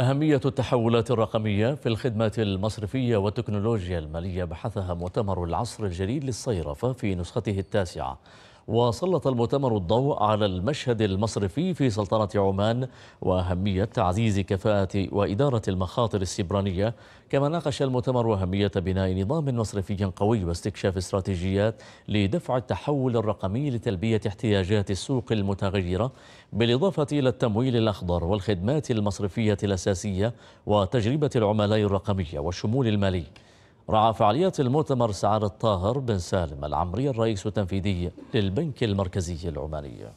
أهمية التحولات الرقمية في الخدمة المصرفية والتكنولوجيا المالية بحثها مؤتمر العصر الجديد للصيرفة في نسخته التاسعة وسلط المؤتمر الضوء على المشهد المصرفي في سلطنة عمان وأهمية تعزيز كفاءة وإدارة المخاطر السبرانية كما ناقش المؤتمر أهمية بناء نظام مصرفي قوي واستكشاف استراتيجيات لدفع التحول الرقمي لتلبية احتياجات السوق المتغيرة بالإضافة إلى التمويل الأخضر والخدمات المصرفية الأساسية وتجربة العملاء الرقمية والشمول المالي رعى فعالية المؤتمر سعادة طاهر بن سالم العمري الرئيس التنفيذي للبنك المركزي العماني